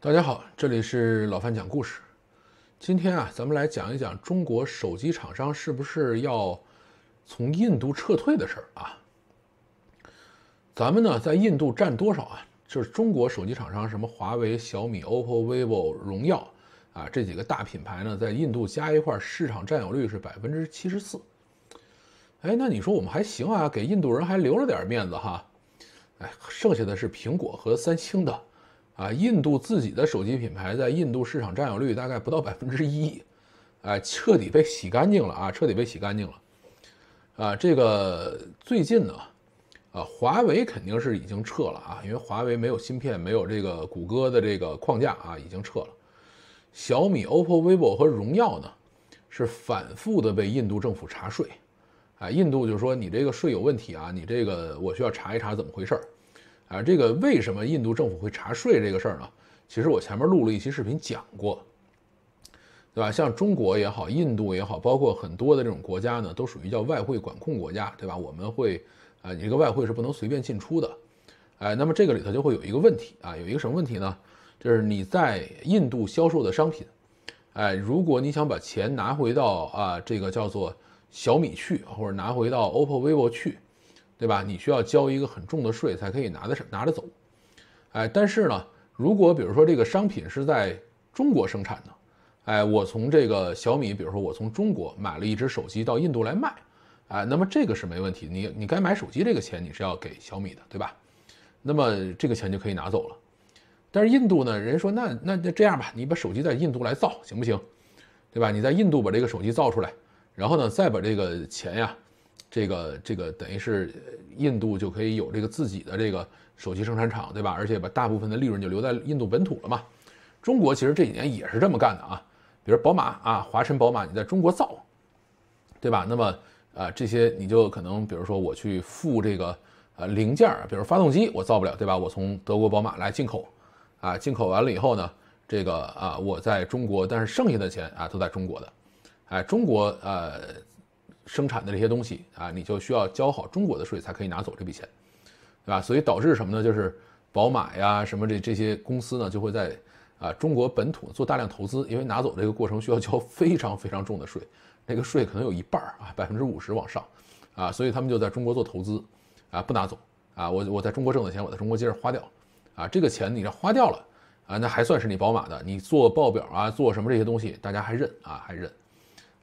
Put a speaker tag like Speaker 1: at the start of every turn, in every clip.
Speaker 1: 大家好，这里是老范讲故事。今天啊，咱们来讲一讲中国手机厂商是不是要从印度撤退的事儿啊。咱们呢，在印度占多少啊？就是中国手机厂商，什么华为、小米、OPPO、vivo、荣耀啊，这几个大品牌呢，在印度加一块，市场占有率是百分之七十四。哎，那你说我们还行啊，给印度人还留了点面子哈。哎，剩下的是苹果和三星的。啊，印度自己的手机品牌在印度市场占有率大概不到百分之一，哎，彻底被洗干净了啊，彻底被洗干净了。啊，这个最近呢，啊，华为肯定是已经撤了啊，因为华为没有芯片，没有这个谷歌的这个框架啊，已经撤了。小米、OPPO、vivo 和荣耀呢，是反复的被印度政府查税，啊，印度就说你这个税有问题啊，你这个我需要查一查怎么回事儿。啊，这个为什么印度政府会查税这个事儿呢？其实我前面录了一期视频讲过，对吧？像中国也好，印度也好，包括很多的这种国家呢，都属于叫外汇管控国家，对吧？我们会，啊，你这个外汇是不能随便进出的，哎，那么这个里头就会有一个问题啊，有一个什么问题呢？就是你在印度销售的商品，哎，如果你想把钱拿回到啊，这个叫做小米去，或者拿回到 OPPO、vivo 去。对吧？你需要交一个很重的税才可以拿得上拿得走，哎，但是呢，如果比如说这个商品是在中国生产的，哎，我从这个小米，比如说我从中国买了一只手机到印度来卖，哎，那么这个是没问题，你你该买手机这个钱你是要给小米的，对吧？那么这个钱就可以拿走了。但是印度呢，人说那那那这样吧，你把手机在印度来造行不行？对吧？你在印度把这个手机造出来，然后呢，再把这个钱呀。这个这个等于是印度就可以有这个自己的这个手机生产厂，对吧？而且把大部分的利润就留在印度本土了嘛。中国其实这几年也是这么干的啊，比如宝马啊，华晨宝马你在中国造，对吧？那么啊，这些你就可能，比如说我去付这个呃零件，比如发动机我造不了，对吧？我从德国宝马来进口，啊，进口完了以后呢，这个啊，我在中国，但是剩下的钱啊都在中国的，哎，中国呃。生产的这些东西啊，你就需要交好中国的税才可以拿走这笔钱，对吧？所以导致什么呢？就是宝马呀什么这这些公司呢，就会在啊中国本土做大量投资，因为拿走这个过程需要交非常非常重的税，那个税可能有一半儿啊，百分之五十往上啊，所以他们就在中国做投资啊，不拿走啊，我我在中国挣的钱，我在中国接着花掉啊，这个钱你要花掉了啊，那还算是你宝马的，你做报表啊，做什么这些东西，大家还认啊还认。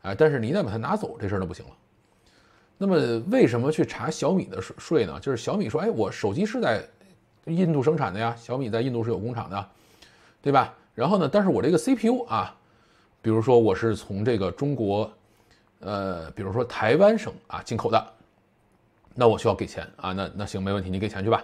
Speaker 1: 哎，但是你一旦把它拿走，这事儿那不行了。那么为什么去查小米的税税呢？就是小米说，哎，我手机是在印度生产的呀，小米在印度是有工厂的，对吧？然后呢，但是我这个 CPU 啊，比如说我是从这个中国，呃，比如说台湾省啊进口的，那我需要给钱啊。那那行没问题，你给钱去吧。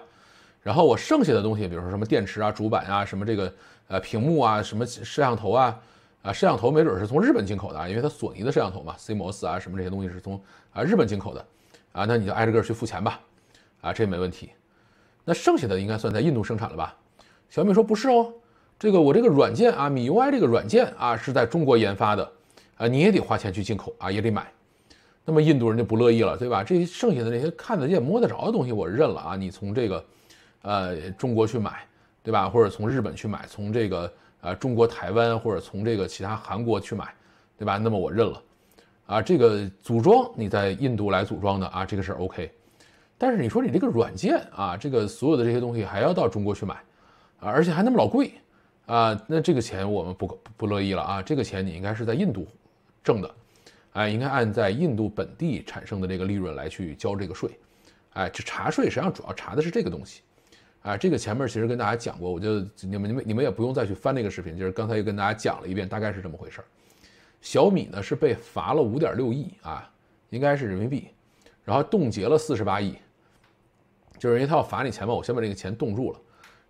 Speaker 1: 然后我剩下的东西，比如说什么电池啊、主板啊、什么这个呃屏幕啊、什么摄像头啊。啊，摄像头没准是从日本进口的，因为它索尼的摄像头嘛，C MOS 啊什么这些东西是从啊日本进口的，啊，那你就挨着个去付钱吧，啊，这没问题。那剩下的应该算在印度生产了吧？小米说不是哦，这个我这个软件啊，MIUI 这个软件啊是在中国研发的，啊，你也得花钱去进口啊，也得买。那么印度人就不乐意了，对吧？这些剩下的那些看得见摸得着的东西我认了啊，你从这个，呃，中国去买，对吧？或者从日本去买，从这个。啊，中国台湾或者从这个其他韩国去买，对吧？那么我认了，啊，这个组装你在印度来组装的啊，这个是 OK，但是你说你这个软件啊，这个所有的这些东西还要到中国去买，啊，而且还那么老贵，啊，那这个钱我们不不乐意了啊，这个钱你应该是在印度挣的，哎，应该按在印度本地产生的这个利润来去交这个税，哎，这查税实际上主要查的是这个东西。啊，这个前面其实跟大家讲过，我就你们你们你们也不用再去翻那个视频，就是刚才又跟大家讲了一遍，大概是这么回事儿。小米呢是被罚了五点六亿啊，应该是人民币，然后冻结了四十八亿，就是因为他要罚你钱嘛，我先把这个钱冻住了。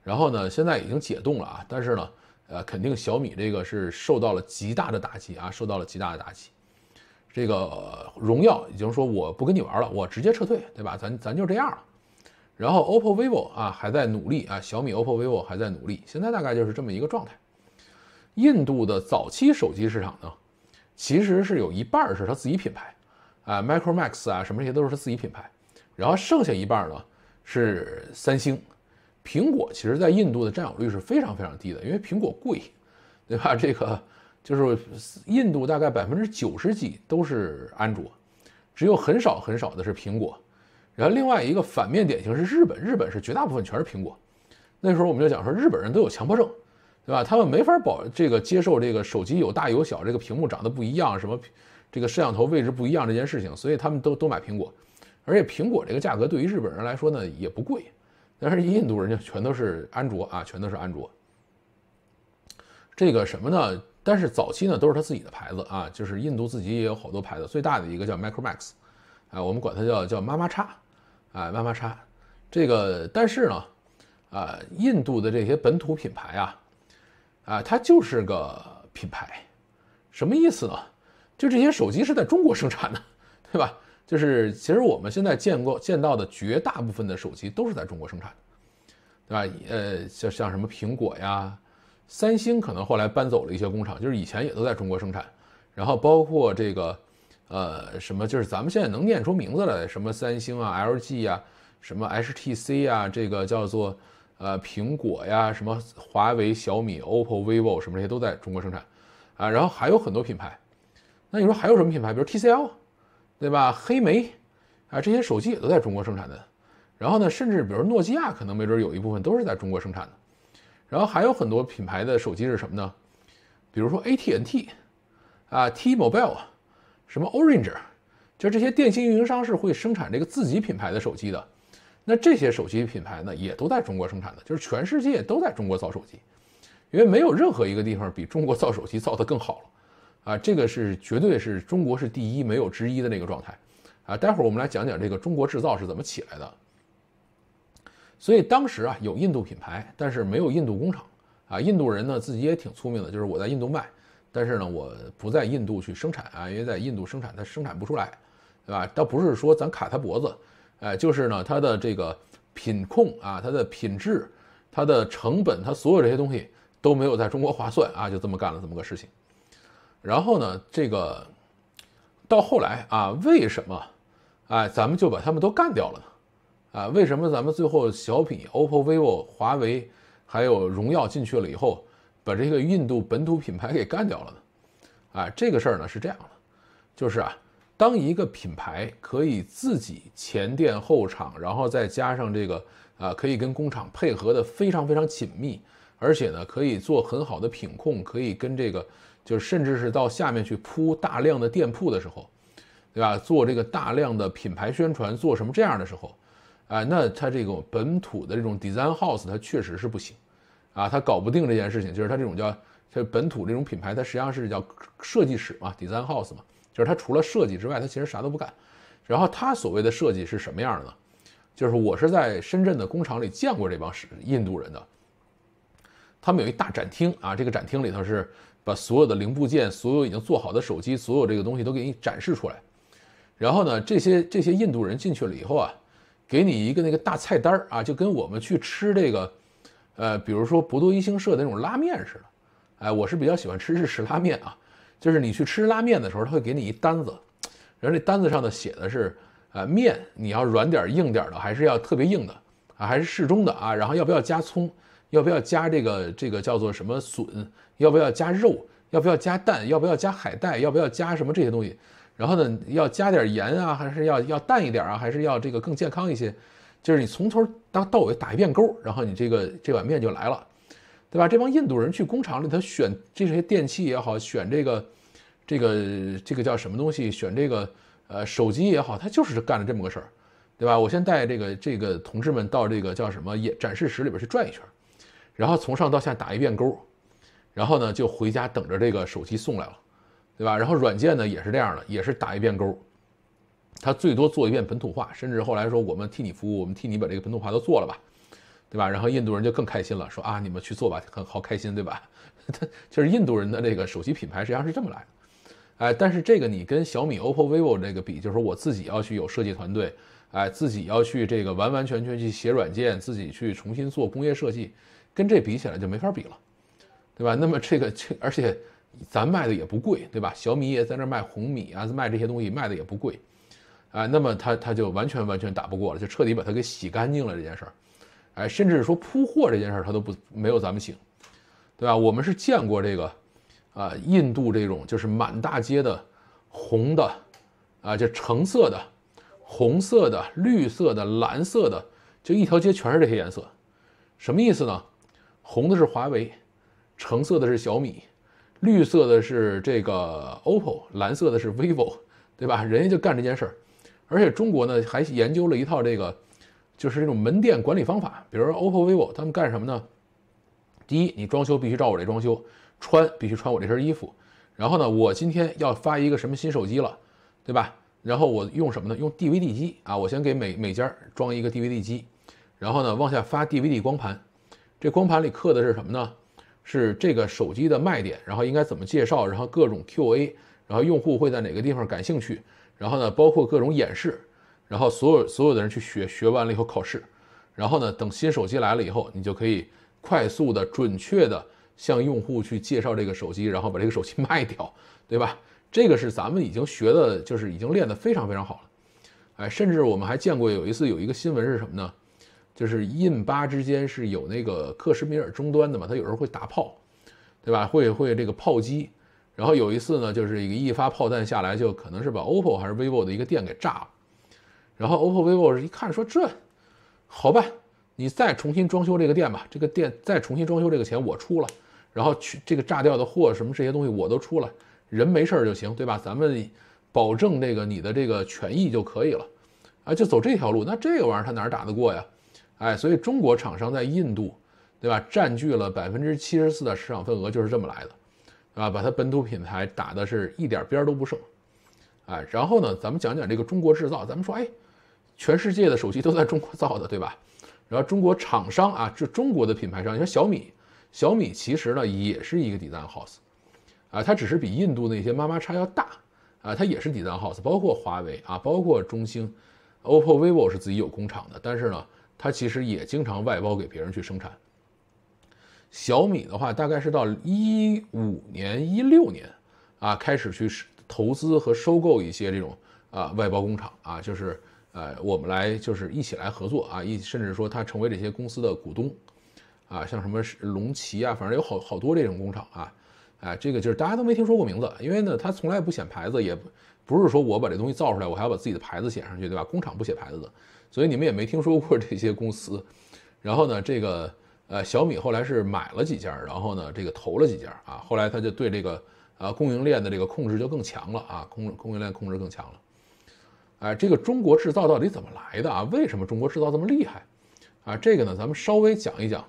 Speaker 1: 然后呢，现在已经解冻了啊，但是呢，呃，肯定小米这个是受到了极大的打击啊，受到了极大的打击。这个荣耀已经说我不跟你玩了，我直接撤退，对吧？咱咱就这样了。然后 OPPO、VIVO 啊还在努力啊，小米、OPPO、VIVO 还在努力，现在大概就是这么一个状态。印度的早期手机市场呢，其实是有一半儿是它自己品牌，啊，MicroMax 啊，什么这些都是它自己品牌。然后剩下一半儿呢是三星、苹果，其实，在印度的占有率是非常非常低的，因为苹果贵，对吧？这个就是印度大概百分之九十几都是安卓，只有很少很少的是苹果。然后另外一个反面典型是日本，日本是绝大部分全是苹果。那时候我们就讲说，日本人都有强迫症，对吧？他们没法保这个接受这个手机有大有小，这个屏幕长得不一样，什么这个摄像头位置不一样这件事情，所以他们都都买苹果。而且苹果这个价格对于日本人来说呢也不贵，但是印度人家全都是安卓啊，全都是安卓。这个什么呢？但是早期呢都是他自己的牌子啊，就是印度自己也有好多牌子，最大的一个叫 MicroMax。啊，我们管它叫叫妈妈叉，啊，妈妈叉，这个但是呢，啊，印度的这些本土品牌啊，啊，它就是个品牌，什么意思呢？就这些手机是在中国生产的，对吧？就是其实我们现在见过见到的绝大部分的手机都是在中国生产的，对吧？呃，像像什么苹果呀、三星，可能后来搬走了一些工厂，就是以前也都在中国生产，然后包括这个。呃，什么就是咱们现在能念出名字来，什么三星啊、LG 啊，什么 HTC 啊，这个叫做呃苹果呀，什么华为、小米、OPPO、vivo 什么这些都在中国生产啊，然后还有很多品牌，那你说还有什么品牌？比如 TCL，对吧？黑莓啊，这些手机也都在中国生产的。然后呢，甚至比如诺基亚，可能没准有一部分都是在中国生产的。然后还有很多品牌的手机是什么呢？比如说 AT&T 啊，T-Mobile。什么 Orange，就这些电信运营商是会生产这个自己品牌的手机的，那这些手机品牌呢，也都在中国生产的，就是全世界都在中国造手机，因为没有任何一个地方比中国造手机造的更好了，啊，这个是绝对是中国是第一，没有之一的那个状态，啊，待会儿我们来讲讲这个中国制造是怎么起来的，所以当时啊，有印度品牌，但是没有印度工厂，啊，印度人呢自己也挺聪明的，就是我在印度卖。但是呢，我不在印度去生产啊，因为在印度生产它生产不出来，对吧？倒不是说咱卡它脖子，哎，就是呢，它的这个品控啊，它的品质、它的成本、它所有这些东西都没有在中国划算啊，就这么干了这么个事情。然后呢，这个到后来啊，为什么哎咱们就把他们都干掉了呢？啊，为什么咱们最后小米、OPPO、vivo、华为还有荣耀进去了以后？把这个印度本土品牌给干掉了呢？啊，这个事儿呢是这样的，就是啊，当一个品牌可以自己前店后厂，然后再加上这个啊，可以跟工厂配合的非常非常紧密，而且呢可以做很好的品控，可以跟这个就是甚至是到下面去铺大量的店铺的时候，对吧？做这个大量的品牌宣传，做什么这样的时候，啊，那它这种本土的这种 design house，它确实是不行。啊，他搞不定这件事情，就是他这种叫，他本土这种品牌，它实际上是叫设计师嘛，design house 嘛，就是他除了设计之外，他其实啥都不干。然后他所谓的设计是什么样的呢？就是我是在深圳的工厂里见过这帮是印度人的，他们有一大展厅啊，这个展厅里头是把所有的零部件、所有已经做好的手机、所有这个东西都给你展示出来。然后呢，这些这些印度人进去了以后啊，给你一个那个大菜单啊，就跟我们去吃这个。呃，比如说博多一星社的那种拉面似的，哎，我是比较喜欢吃日式拉面啊。就是你去吃拉面的时候，他会给你一单子，然后这单子上的写的是，呃，面你要软点、硬点的，还是要特别硬的啊？还是适中的啊？然后要不要加葱？要不要加这个这个叫做什么笋？要不要加肉？要不要加蛋？要不要加海带？要不要加什么这些东西？然后呢，要加点盐啊，还是要要淡一点啊？还是要这个更健康一些？就是你从头到到尾打一遍勾，然后你这个这碗面就来了，对吧？这帮印度人去工厂里，他选这些电器也好，选这个这个这个叫什么东西，选这个呃手机也好，他就是干了这么个事儿，对吧？我先带这个这个同志们到这个叫什么演展示室里边去转一圈，然后从上到下打一遍勾，然后呢就回家等着这个手机送来了，对吧？然后软件呢也是这样的，也是打一遍勾。他最多做一遍本土化，甚至后来说我们替你服务，我们替你把这个本土化都做了吧，对吧？然后印度人就更开心了，说啊，你们去做吧，很好开心，对吧？他 就是印度人的那个手机品牌实际上是这么来的，哎，但是这个你跟小米、OPPO、VIVO 这个比，就是说我自己要去有设计团队，哎，自己要去这个完完全全去写软件，自己去重新做工业设计，跟这比起来就没法比了，对吧？那么这个这而且咱卖的也不贵，对吧？小米也在那卖红米啊，卖这些东西卖的也不贵。哎，那么他他就完全完全打不过了，就彻底把他给洗干净了这件事儿，哎，甚至说铺货这件事儿他都不没有咱们行，对吧？我们是见过这个，啊，印度这种就是满大街的红的，啊，就橙色的、红色的、绿色的、蓝色的，就一条街全是这些颜色，什么意思呢？红的是华为，橙色的是小米，绿色的是这个 OPPO，蓝色的是 VIVO，对吧？人家就干这件事儿。而且中国呢还研究了一套这个，就是这种门店管理方法。比如说 OPPO、VIVO 他们干什么呢？第一，你装修必须照我这装修，穿必须穿我这身衣服。然后呢，我今天要发一个什么新手机了，对吧？然后我用什么呢？用 DVD 机啊！我先给每每家装一个 DVD 机，然后呢往下发 DVD 光盘。这光盘里刻的是什么呢？是这个手机的卖点，然后应该怎么介绍，然后各种 QA，然后用户会在哪个地方感兴趣。然后呢，包括各种演示，然后所有所有的人去学，学完了以后考试，然后呢，等新手机来了以后，你就可以快速的、准确的向用户去介绍这个手机，然后把这个手机 卖掉，对吧？这个是咱们已经学的，就是已经练的非常非常好了。哎，甚至我们还见过有一次有一个新闻是什么呢？就是印巴之间是有那个克什米尔终端的嘛，它有时候会打炮，对吧？会会这个炮击。然后有一次呢，就是一个一发炮弹下来，就可能是把 OPPO 还是 VIVO 的一个店给炸了。然后 OPPO、VIVO 一看说：“这，好吧，你再重新装修这个店吧，这个店再重新装修这个钱我出了，然后去这个炸掉的货什么这些东西我都出了，人没事儿就行，对吧？咱们保证这个你的这个权益就可以了。啊，就走这条路，那这个玩意儿他哪打得过呀？哎，所以中国厂商在印度，对吧？占据了百分之七十四的市场份额，就是这么来的。”啊，把它本土品牌打的是一点边儿都不剩，啊，然后呢，咱们讲讲这个中国制造。咱们说，哎，全世界的手机都在中国造的，对吧？然后中国厂商啊，这中国的品牌商，你说小米，小米其实呢也是一个 design house，啊，它只是比印度那些妈妈叉要大，啊，它也是 design house，包括华为啊，包括中兴，OPPO、VIVO 是自己有工厂的，但是呢，它其实也经常外包给别人去生产。小米的话，大概是到一五年、一六年，啊，开始去投资和收购一些这种啊外包工厂啊，就是呃我们来就是一起来合作啊，一甚至说他成为这些公司的股东，啊，像什么龙旗啊，反正有好好多这种工厂啊，哎，这个就是大家都没听说过名字，因为呢他从来不显牌子，也不是说我把这东西造出来，我还要把自己的牌子写上去，对吧？工厂不写牌子的，所以你们也没听说过这些公司，然后呢这个。呃，小米后来是买了几家，然后呢，这个投了几家啊，后来他就对这个呃供应链的这个控制就更强了啊，供供应链控制更强了。哎，这个中国制造到底怎么来的啊？为什么中国制造这么厉害？啊，这个呢，咱们稍微讲一讲。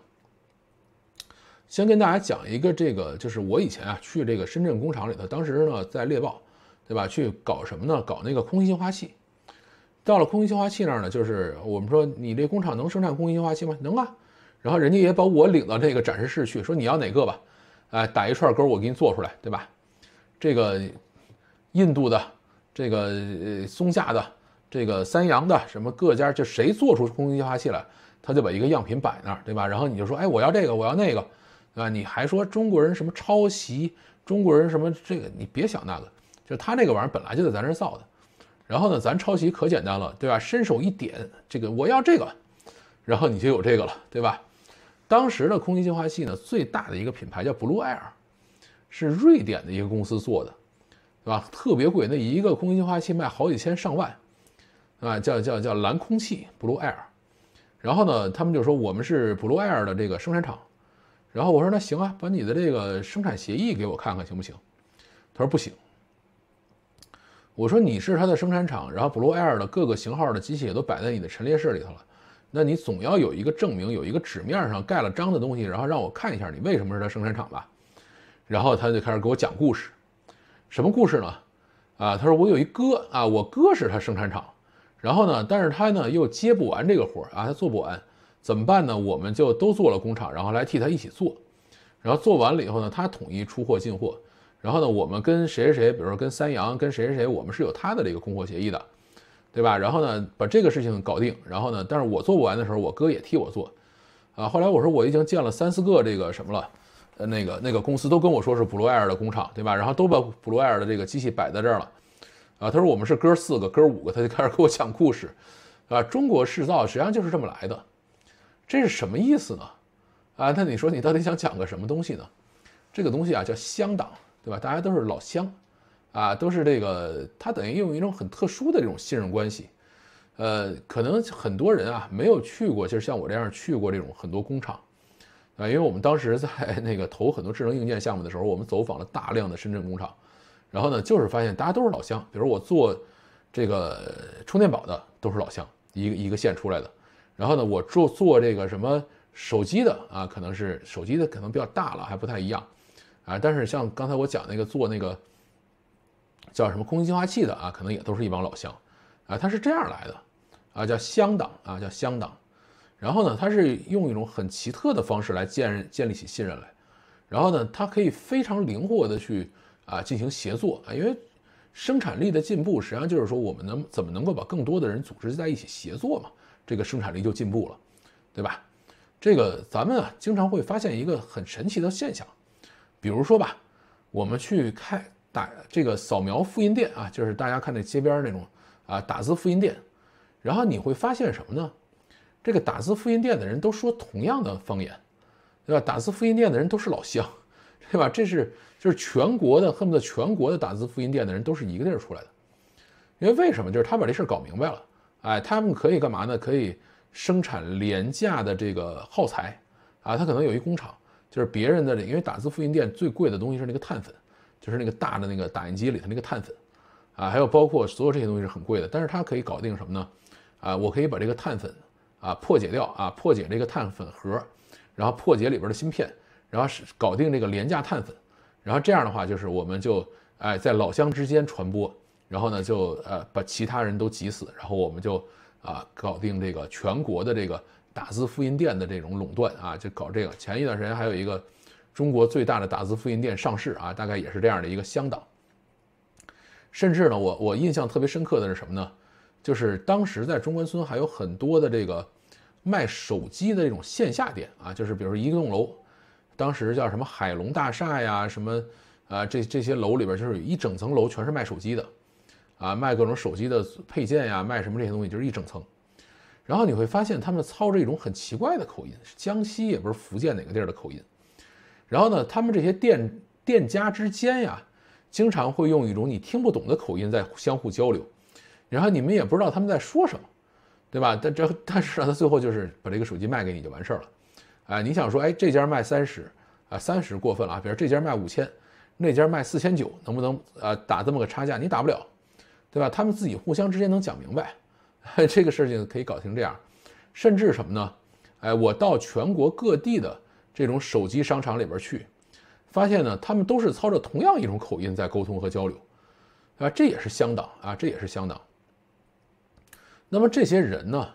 Speaker 1: 先跟大家讲一个这个，就是我以前啊去这个深圳工厂里头，当时呢在猎豹，对吧？去搞什么呢？搞那个空气净化器。到了空气净化器那儿呢，就是我们说你这工厂能生产空气净化器吗？能啊。然后人家也把我领到这个展示室去，说你要哪个吧，哎，打一串勾，我给你做出来，对吧？这个印度的、这个松下的、这个三洋的，什么各家就谁做出空气净化器来，他就把一个样品摆那儿，对吧？然后你就说，哎，我要这个，我要那个，对吧？你还说中国人什么抄袭，中国人什么这个，你别想那个，就他那个玩意儿本来就在咱这造的，然后呢，咱抄袭可简单了，对吧？伸手一点，这个我要这个，然后你就有这个了，对吧？当时的空气净化器呢，最大的一个品牌叫 Blue Air，是瑞典的一个公司做的，对吧？特别贵，那一个空气净化器卖好几千上万，啊，叫叫叫蓝空气 Blue Air。然后呢，他们就说我们是 Blue Air 的这个生产厂。然后我说那行啊，把你的这个生产协议给我看看行不行？他说不行。我说你是他的生产厂，然后 Blue Air 的各个型号的机器也都摆在你的陈列室里头了。那你总要有一个证明，有一个纸面上盖了章的东西，然后让我看一下你为什么是他生产厂吧。然后他就开始给我讲故事，什么故事呢？啊，他说我有一哥啊，我哥是他生产厂。然后呢，但是他呢又接不完这个活啊，他做不完，怎么办呢？我们就都做了工厂，然后来替他一起做。然后做完了以后呢，他统一出货进货。然后呢，我们跟谁谁谁，比如说跟三洋，跟谁谁谁，我们是有他的这个供货协议的。对吧？然后呢，把这个事情搞定。然后呢，但是我做不完的时候，我哥也替我做，啊。后来我说我已经见了三四个这个什么了，呃，那个那个公司都跟我说是普罗埃尔的工厂，对吧？然后都把普罗埃尔的这个机器摆在这儿了，啊。他说我们是哥四个，哥五个，他就开始给我讲故事，啊，中国制造实际上就是这么来的，这是什么意思呢？啊，那你说你到底想讲个什么东西呢？这个东西啊叫乡党，对吧？大家都是老乡。啊，都是这个，他等于用一种很特殊的这种信任关系，呃，可能很多人啊没有去过，就是像我这样去过这种很多工厂，啊，因为我们当时在那个投很多智能硬件项目的时候，我们走访了大量的深圳工厂，然后呢，就是发现大家都是老乡，比如我做这个充电宝的都是老乡，一个一个县出来的，然后呢，我做做这个什么手机的啊，可能是手机的可能比较大了，还不太一样，啊，但是像刚才我讲那个做那个。叫什么空气净化器的啊？可能也都是一帮老乡，啊，他是这样来的，啊，叫乡党啊，叫乡党，然后呢，他是用一种很奇特的方式来建建立起信任来，然后呢，他可以非常灵活的去啊进行协作，啊，因为生产力的进步，实际上就是说我们能怎么能够把更多的人组织在一起协作嘛，这个生产力就进步了，对吧？这个咱们啊经常会发现一个很神奇的现象，比如说吧，我们去看。打这个扫描复印店啊，就是大家看那街边那种啊打字复印店，然后你会发现什么呢？这个打字复印店的人都说同样的方言，对吧？打字复印店的人都是老乡，对吧？这是就是全国的，恨不得全国的打字复印店的人都是一个地儿出来的。因为为什么？就是他把这事儿搞明白了，哎，他们可以干嘛呢？可以生产廉价的这个耗材啊，他可能有一工厂，就是别人的因为打字复印店最贵的东西是那个碳粉。就是那个大的那个打印机里头那个碳粉，啊，还有包括所有这些东西是很贵的，但是它可以搞定什么呢？啊，我可以把这个碳粉啊破解掉啊，破解这个碳粉盒，然后破解里边的芯片，然后是搞定这个廉价碳粉，然后这样的话就是我们就哎在老乡之间传播，然后呢就呃把其他人都挤死，然后我们就啊搞定这个全国的这个打字复印店的这种垄断啊，就搞这个。前一段时间还有一个。中国最大的打字复印店上市啊，大概也是这样的一个香港。甚至呢，我我印象特别深刻的是什么呢？就是当时在中关村还有很多的这个卖手机的这种线下店啊，就是比如说一栋楼，当时叫什么海龙大厦呀，什么啊，这这些楼里边就是一整层楼全是卖手机的，啊，卖各种手机的配件呀，卖什么这些东西就是一整层。然后你会发现他们操着一种很奇怪的口音，是江西也不是福建哪个地儿的口音。然后呢，他们这些店店家之间呀，经常会用一种你听不懂的口音在相互交流，然后你们也不知道他们在说什么，对吧？但这但是呢，他最后就是把这个手机卖给你就完事儿了。哎，你想说，哎，这家卖三十，啊，三十过分了啊。比如这家卖五千，那家卖四千九，能不能啊打这么个差价？你打不了，对吧？他们自己互相之间能讲明白，这个事情可以搞成这样。甚至什么呢？哎，我到全国各地的。这种手机商场里边去，发现呢，他们都是操着同样一种口音在沟通和交流，啊，这也是香港啊，这也是香港。那么这些人呢，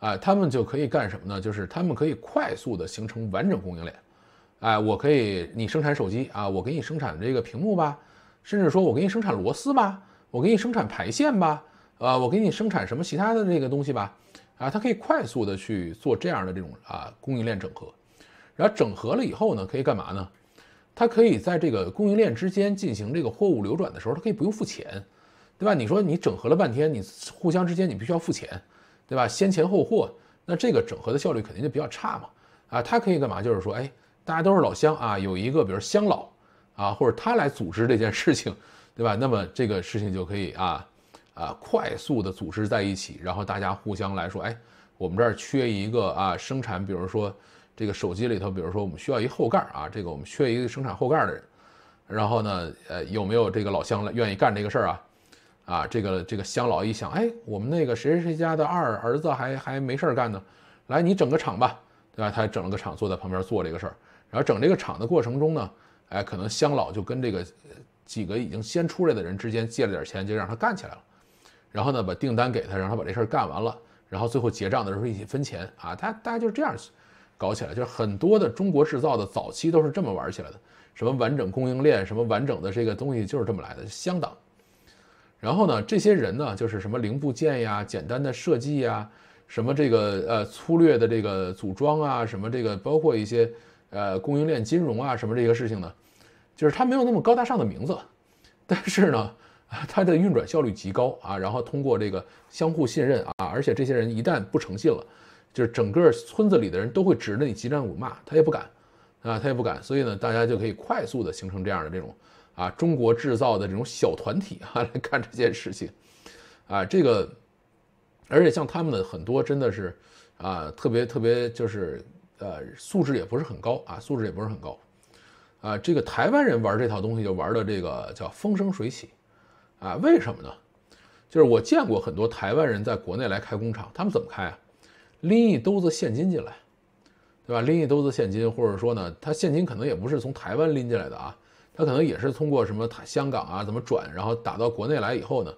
Speaker 1: 啊，他们就可以干什么呢？就是他们可以快速的形成完整供应链，哎，我可以你生产手机啊，我给你生产这个屏幕吧，甚至说我给你生产螺丝吧，我给你生产排线吧，啊，我给你生产什么其他的这个东西吧，啊，它可以快速的去做这样的这种啊供应链整合。然后整合了以后呢，可以干嘛呢？它可以在这个供应链之间进行这个货物流转的时候，它可以不用付钱，对吧？你说你整合了半天，你互相之间你必须要付钱，对吧？先钱后货，那这个整合的效率肯定就比较差嘛。啊，它可以干嘛？就是说，哎，大家都是老乡啊，有一个比如说乡老啊，或者他来组织这件事情，对吧？那么这个事情就可以啊啊快速的组织在一起，然后大家互相来说，哎，我们这儿缺一个啊，生产比如说。这个手机里头，比如说我们需要一后盖啊，这个我们缺一个生产后盖的人，然后呢，呃，有没有这个老乡来愿意干这个事儿啊？啊，这个这个乡老一想，哎，我们那个谁谁谁家的二儿子还还没事儿干呢，来，你整个厂吧，对吧？他整了个厂，坐在旁边做这个事儿。然后整这个厂的过程中呢，哎，可能乡老就跟这个几个已经先出来的人之间借了点钱，就让他干起来了。然后呢，把订单给他，让他把这事儿干完了。然后最后结账的时候一起分钱啊，大大家就是这样搞起来就是很多的中国制造的早期都是这么玩起来的，什么完整供应链，什么完整的这个东西就是这么来的，相当。然后呢，这些人呢，就是什么零部件呀、简单的设计呀、什么这个呃粗略的这个组装啊、什么这个包括一些呃供应链金融啊什么这些事情呢，就是它没有那么高大上的名字，但是呢，它的运转效率极高啊，然后通过这个相互信任啊，而且这些人一旦不诚信了。就是整个村子里的人都会指着你脊战鼓骂，他也不敢，啊，他也不敢，所以呢，大家就可以快速的形成这样的这种，啊，中国制造的这种小团体 啊，来干这件事情，啊，这个，而且像他们的很多真的是，啊，特别特别就是，呃，素质也不是很高啊，素质也不是很高，啊，这个台湾人玩这套东西就玩的这个叫风生水起，啊，为什么呢？就是我见过很多台湾人在国内来开工厂，他们怎么开啊？拎一兜子现金进来，对吧？拎一兜子现金，或者说呢，他现金可能也不是从台湾拎进来的啊，他可能也是通过什么香港啊怎么转，然后打到国内来以后呢，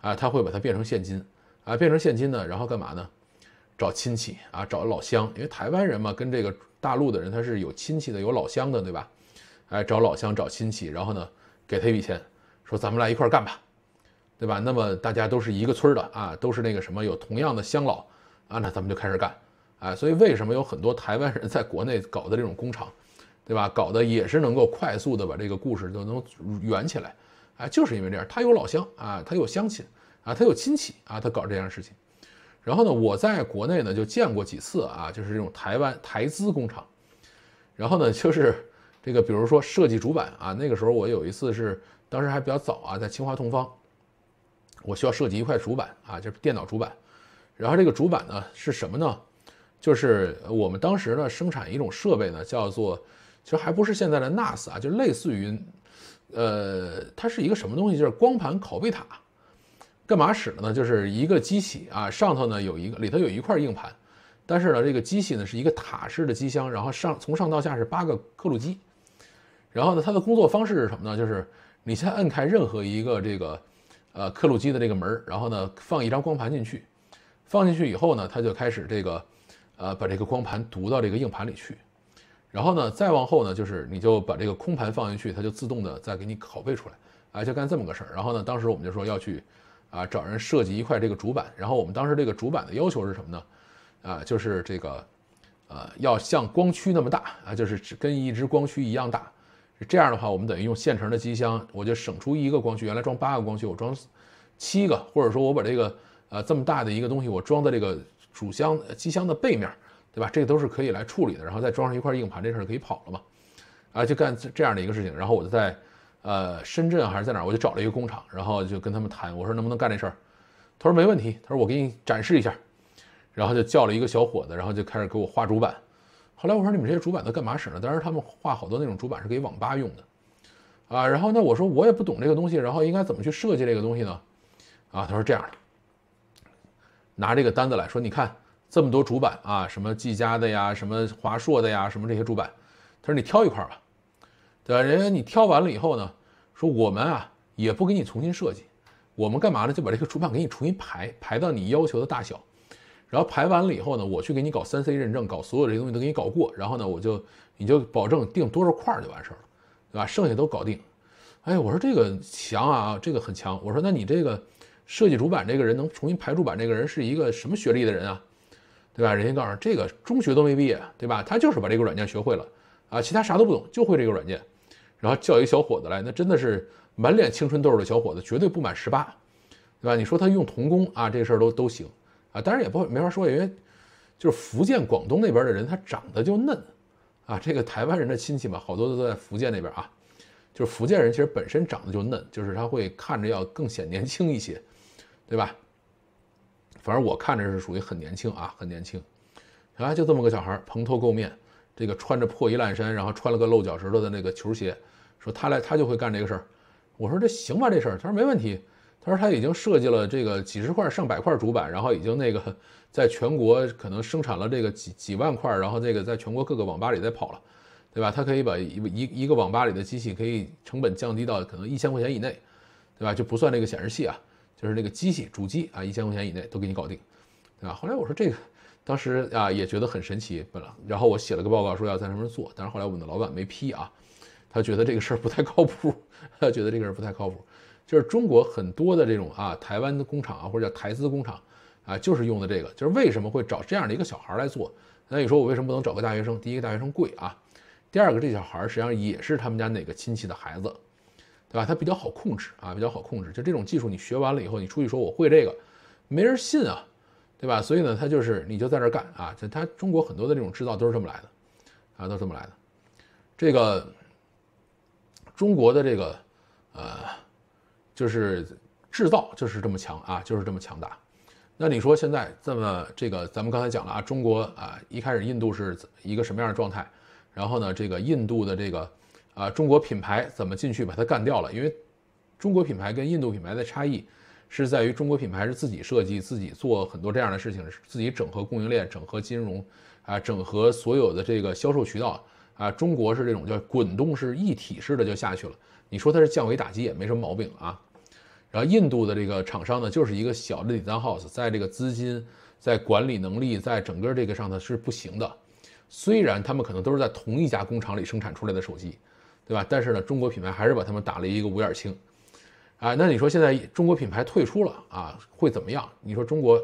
Speaker 1: 啊，他会把它变成现金啊，变成现金呢，然后干嘛呢？找亲戚啊，找老乡，因为台湾人嘛，跟这个大陆的人他是有亲戚的，有老乡的，对吧？哎，找老乡找亲戚，然后呢，给他一笔钱，说咱们来一块干吧，对吧？那么大家都是一个村的啊，都是那个什么有同样的乡老。啊，那咱们就开始干，哎，所以为什么有很多台湾人在国内搞的这种工厂，对吧？搞的也是能够快速的把这个故事都能圆起来，哎，就是因为这样，他有老乡啊，他有乡亲啊，他有亲戚啊，他搞这件事情。然后呢，我在国内呢就见过几次啊，就是这种台湾台资工厂。然后呢，就是这个，比如说设计主板啊，那个时候我有一次是，当时还比较早啊，在清华同方，我需要设计一块主板啊，就是电脑主板。然后这个主板呢是什么呢？就是我们当时呢生产一种设备呢，叫做其实还不是现在的 NAS 啊，就类似于，呃，它是一个什么东西？就是光盘拷贝塔，干嘛使的呢？就是一个机器啊，上头呢有一个里头有一块硬盘，但是呢这个机器呢是一个塔式的机箱，然后上从上到下是八个刻录机，然后呢它的工作方式是什么呢？就是你先摁开任何一个这个呃刻录机的这个门，然后呢放一张光盘进去。放进去以后呢，它就开始这个，呃，把这个光盘读到这个硬盘里去，然后呢，再往后呢，就是你就把这个空盘放进去，它就自动的再给你拷贝出来，啊，就干这么个事儿。然后呢，当时我们就说要去，啊，找人设计一块这个主板。然后我们当时这个主板的要求是什么呢？啊，就是这个，呃，要像光驱那么大，啊，就是跟一只光驱一样大。这样的话，我们等于用现成的机箱，我就省出一个光驱，原来装八个光驱，我装七个，或者说我把这个。呃，这么大的一个东西，我装在这个主箱机箱的背面，对吧？这个都是可以来处理的，然后再装上一块硬盘，这事儿可以跑了嘛？啊，就干这样的一个事情。然后我就在呃深圳还是在哪儿，我就找了一个工厂，然后就跟他们谈，我说能不能干这事儿？他说没问题。他说我给你展示一下。然后就叫了一个小伙子，然后就开始给我画主板。后来我说你们这些主板都干嘛使呢？当时他们画好多那种主板是给网吧用的，啊，然后呢，我说我也不懂这个东西，然后应该怎么去设计这个东西呢？啊，他说这样的。拿这个单子来说，你看这么多主板啊，什么技嘉的呀，什么华硕的呀，什么这些主板，他说你挑一块吧，对吧？人家你挑完了以后呢，说我们啊也不给你重新设计，我们干嘛呢？就把这个主板给你重新排排到你要求的大小，然后排完了以后呢，我去给你搞三 C 认证，搞所有这些东西都给你搞过，然后呢我就你就保证定多少块就完事儿了，对吧？剩下都搞定。哎，我说这个强啊，这个很强。我说那你这个。设计主板这个人能重新排主板这个人是一个什么学历的人啊，对吧？人家告诉这个中学都没毕业，对吧？他就是把这个软件学会了啊，其他啥都不懂，就会这个软件，然后叫一小伙子来，那真的是满脸青春痘的小伙子，绝对不满十八，对吧？你说他用童工啊，这事儿都都行啊，当然也不没法说，因为就是福建、广东那边的人，他长得就嫩啊。这个台湾人的亲戚嘛，好多都在福建那边啊，就是福建人其实本身长得就嫩，就是他会看着要更显年轻一些。对吧？反正我看着是属于很年轻啊，很年轻，啊，就这么个小孩儿，蓬头垢面，这个穿着破衣烂衫，然后穿了个露脚趾头的那个球鞋，说他来，他就会干这个事儿。我说这行吧，这事儿。他说没问题。他说他已经设计了这个几十块、上百块主板，然后已经那个在全国可能生产了这个几几万块，然后这个在全国各个网吧里在跑了，对吧？他可以把一一一个网吧里的机器可以成本降低到可能一千块钱以内，对吧？就不算那个显示器啊。就是那个机器主机啊，一千块钱以内都给你搞定，对吧？后来我说这个，当时啊也觉得很神奇，本来，然后我写了个报告说要在那边做，但是后来我们的老板没批啊，他觉得这个事儿不太靠谱，他觉得这个事儿不太靠谱。就是中国很多的这种啊台湾的工厂啊，或者叫台资工厂啊，就是用的这个。就是为什么会找这样的一个小孩来做？那你说我为什么不能找个大学生？第一个大学生贵啊，第二个这小孩实际上也是他们家哪个亲戚的孩子。对吧？它比较好控制啊，比较好控制。就这种技术，你学完了以后，你出去说我会这个，没人信啊，对吧？所以呢，他就是你就在这干啊，就他中国很多的这种制造都是这么来的，啊，都这么来的。这个中国的这个呃，就是制造就是这么强啊，就是这么强大。那你说现在这么这个，咱们刚才讲了啊，中国啊一开始印度是一个什么样的状态？然后呢，这个印度的这个。啊，中国品牌怎么进去把它干掉了？因为中国品牌跟印度品牌的差异是在于中国品牌是自己设计、自己做很多这样的事情，自己整合供应链、整合金融啊、整合所有的这个销售渠道啊。中国是这种叫滚动式、一体式的就下去了。你说它是降维打击也没什么毛病啊。然后印度的这个厂商呢，就是一个小的底 e house，在这个资金、在管理能力、在整个这个上头是不行的。虽然他们可能都是在同一家工厂里生产出来的手机。对吧？但是呢，中国品牌还是把他们打了一个五眼青，啊，那你说现在中国品牌退出了啊，会怎么样？你说中国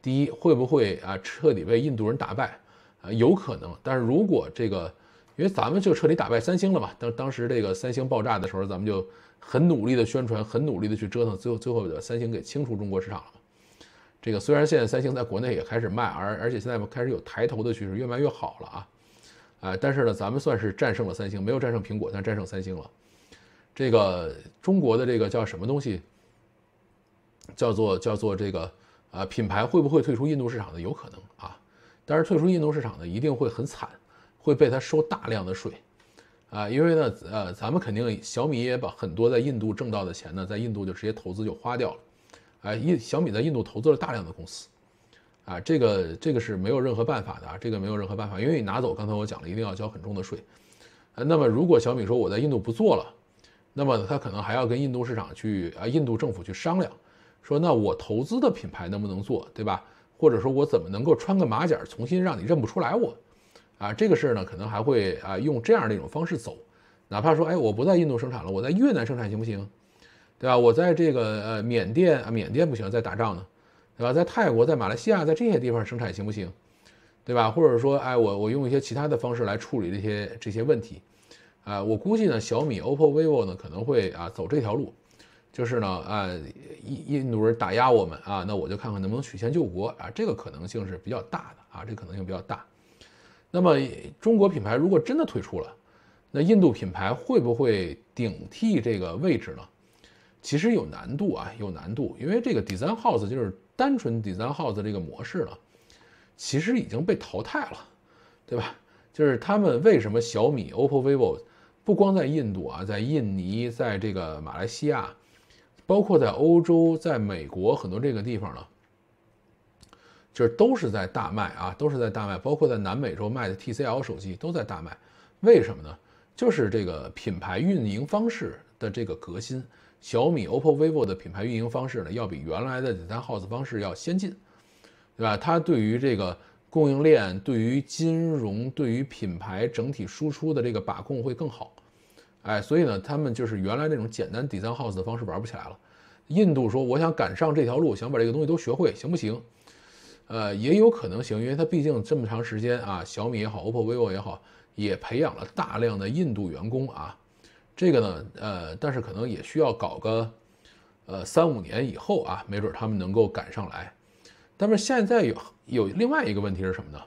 Speaker 1: 第一会不会啊彻底被印度人打败？啊，有可能。但是如果这个，因为咱们就彻底打败三星了嘛。当当时这个三星爆炸的时候，咱们就很努力的宣传，很努力的去折腾，最后最后把三星给清除中国市场了。这个虽然现在三星在国内也开始卖，而而且现在开始有抬头的趋势，越卖越好了啊。哎，但是呢，咱们算是战胜了三星，没有战胜苹果，但战胜三星了。这个中国的这个叫什么东西，叫做叫做这个呃品牌会不会退出印度市场呢？有可能啊，但是退出印度市场呢，一定会很惨，会被他收大量的税啊，因为呢，呃，咱们肯定小米也把很多在印度挣到的钱呢，在印度就直接投资就花掉了，哎，印小米在印度投资了大量的公司。啊，这个这个是没有任何办法的，啊，这个没有任何办法，因为你拿走，刚才我讲了，一定要交很重的税。呃，那么如果小米说我在印度不做了，那么他可能还要跟印度市场去啊，印度政府去商量，说那我投资的品牌能不能做，对吧？或者说我怎么能够穿个马甲重新让你认不出来我？啊，这个事呢，可能还会啊用这样的一种方式走，哪怕说哎我不在印度生产了，我在越南生产行不行？对吧？我在这个呃缅甸啊缅甸不行，在打仗呢。对吧？在泰国、在马来西亚、在这些地方生产行不行？对吧？或者说，哎，我我用一些其他的方式来处理这些这些问题，啊，我估计呢，小米、OPPO、VIVO 呢可能会啊走这条路，就是呢，啊，印印度人打压我们啊，那我就看看能不能曲线救国啊，这个可能性是比较大的啊，这可能性比较大。那么中国品牌如果真的退出了，那印度品牌会不会顶替这个位置呢？其实有难度啊，有难度，因为这个 Design House 就是。单纯 design house 这个模式了，其实已经被淘汰了，对吧？就是他们为什么小米、OPPO、vivo 不光在印度啊，在印尼，在这个马来西亚，包括在欧洲、在美国很多这个地方呢，就是都是在大卖啊，都是在大卖，包括在南美洲卖的 TCL 手机都在大卖，为什么呢？就是这个品牌运营方式的这个革新。小米、OPPO、vivo 的品牌运营方式呢，要比原来的 design house 方式要先进，对吧？它对于这个供应链、对于金融、对于品牌整体输出的这个把控会更好。哎，所以呢，他们就是原来那种简单底三 house 的方式玩不起来了。印度说，我想赶上这条路，想把这个东西都学会，行不行？呃，也有可能行，因为它毕竟这么长时间啊，小米也好，OPPO、vivo 也好，也培养了大量的印度员工啊。这个呢，呃，但是可能也需要搞个，呃，三五年以后啊，没准他们能够赶上来。但是现在有有另外一个问题是什么呢？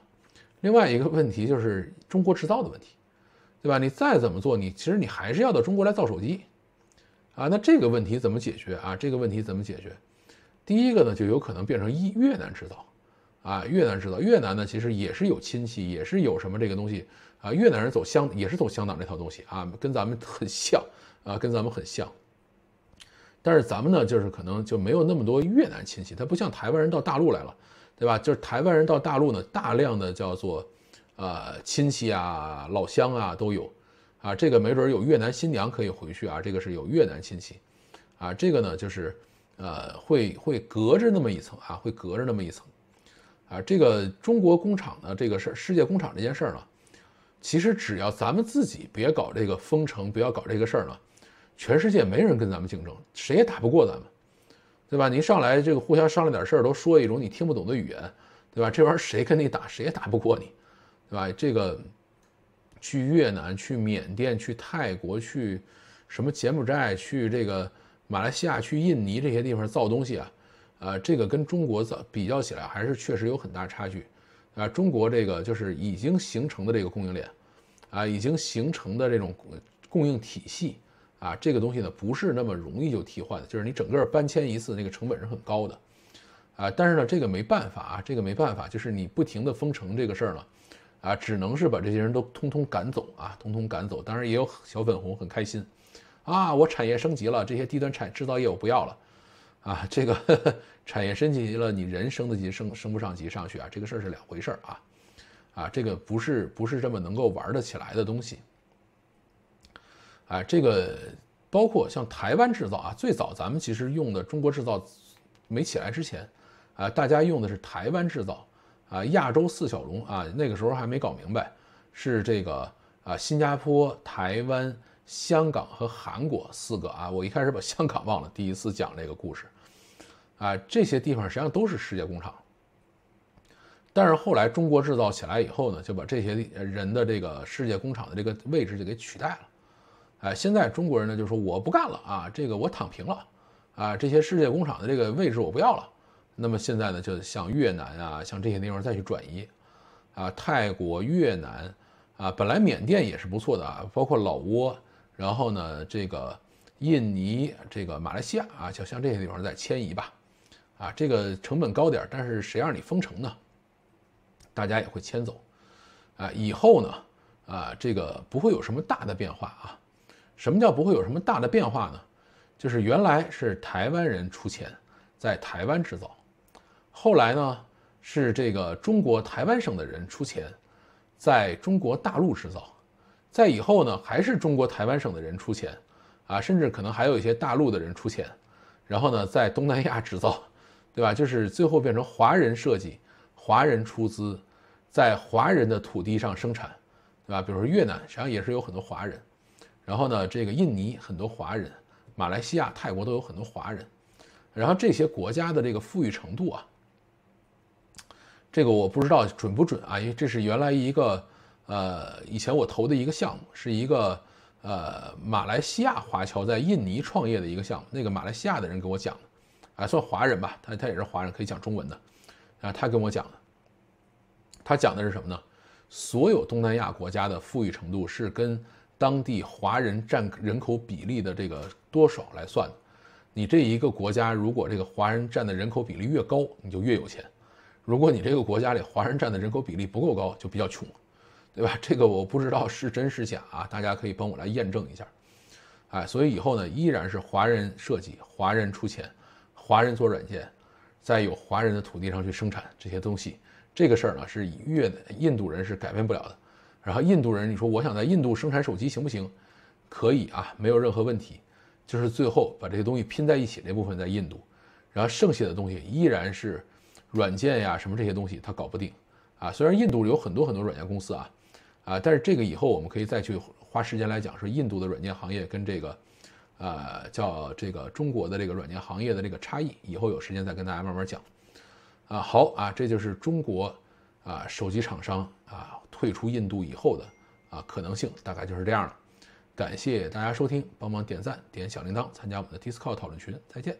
Speaker 1: 另外一个问题就是中国制造的问题，对吧？你再怎么做，你其实你还是要到中国来造手机，啊，那这个问题怎么解决啊？这个问题怎么解决？第一个呢，就有可能变成越越南制造，啊，越南制造。越南呢，其实也是有亲戚，也是有什么这个东西。啊，越南人走香也是走香港这套东西啊，跟咱们很像啊，跟咱们很像。但是咱们呢，就是可能就没有那么多越南亲戚。他不像台湾人到大陆来了，对吧？就是台湾人到大陆呢，大量的叫做呃亲戚啊、老乡啊都有啊。这个没准有越南新娘可以回去啊，这个是有越南亲戚啊。这个呢，就是呃会会隔着那么一层啊，会隔着那么一层啊。这个中国工厂的这个事，世界工厂这件事呢。其实只要咱们自己别搞这个封城，不要搞这个事儿了，全世界没人跟咱们竞争，谁也打不过咱们，对吧？您上来这个互相商量点事儿，都说一种你听不懂的语言，对吧？这玩意儿谁跟你打，谁也打不过你，对吧？这个去越南、去缅甸、去泰国、去什么柬埔寨、去这个马来西亚、去印尼这些地方造东西啊，呃，这个跟中国造比较起来，还是确实有很大差距。啊，中国这个就是已经形成的这个供应链，啊，已经形成的这种供应体系，啊，这个东西呢不是那么容易就替换的，就是你整个搬迁一次那个成本是很高的，啊，但是呢这个没办法啊，这个没办法，就是你不停的封城这个事儿呢，啊，只能是把这些人都通通赶走啊，通通赶走，当然也有小粉红很开心，啊，我产业升级了，这些低端产制造业我不要了。啊，这个 产业升级了，你人升得级，升升不上级上去啊，这个事儿是两回事儿啊，啊，这个不是不是这么能够玩得起来的东西，啊，这个包括像台湾制造啊，最早咱们其实用的中国制造没起来之前啊，大家用的是台湾制造啊，亚洲四小龙啊，那个时候还没搞明白是这个啊，新加坡、台湾、香港和韩国四个啊，我一开始把香港忘了，第一次讲这个故事。啊，这些地方实际上都是世界工厂，但是后来中国制造起来以后呢，就把这些人的这个世界工厂的这个位置就给取代了。哎，现在中国人呢就说我不干了啊，这个我躺平了啊，这些世界工厂的这个位置我不要了。那么现在呢，就向越南啊，向这些地方再去转移啊，泰国、越南啊，本来缅甸也是不错的啊，包括老挝，然后呢，这个印尼、这个马来西亚啊，就向这些地方再迁移吧。啊，这个成本高点，但是谁让你封城呢？大家也会迁走，啊，以后呢，啊，这个不会有什么大的变化啊。什么叫不会有什么大的变化呢？就是原来是台湾人出钱在台湾制造，后来呢是这个中国台湾省的人出钱在中国大陆制造，在以后呢还是中国台湾省的人出钱，啊，甚至可能还有一些大陆的人出钱，然后呢在东南亚制造。对吧？就是最后变成华人设计、华人出资，在华人的土地上生产，对吧？比如说越南，实际上也是有很多华人。然后呢，这个印尼很多华人，马来西亚、泰国都有很多华人。然后这些国家的这个富裕程度啊，这个我不知道准不准啊，因为这是原来一个呃以前我投的一个项目，是一个呃马来西亚华侨在印尼创业的一个项目，那个马来西亚的人给我讲的。还算华人吧，他他也是华人，可以讲中文的。啊，他跟我讲的，他讲的是什么呢？所有东南亚国家的富裕程度是跟当地华人占人口比例的这个多少来算的。你这一个国家如果这个华人占的人口比例越高，你就越有钱；如果你这个国家里华人占的人口比例不够高，就比较穷，对吧？这个我不知道是真是假啊，大家可以帮我来验证一下。哎，所以以后呢，依然是华人设计，华人出钱。华人做软件，在有华人的土地上去生产这些东西，这个事儿呢是越印度人是改变不了的。然后印度人，你说我想在印度生产手机行不行？可以啊，没有任何问题。就是最后把这些东西拼在一起那部分在印度，然后剩下的东西依然是软件呀什么这些东西他搞不定啊。虽然印度有很多很多软件公司啊啊，但是这个以后我们可以再去花时间来讲，说印度的软件行业跟这个。呃，叫这个中国的这个软件行业的这个差异，以后有时间再跟大家慢慢讲。啊，好啊，这就是中国啊，手机厂商啊退出印度以后的啊可能性，大概就是这样了。感谢大家收听，帮忙点赞，点小铃铛，参加我们的 Discord 讨论群。再见。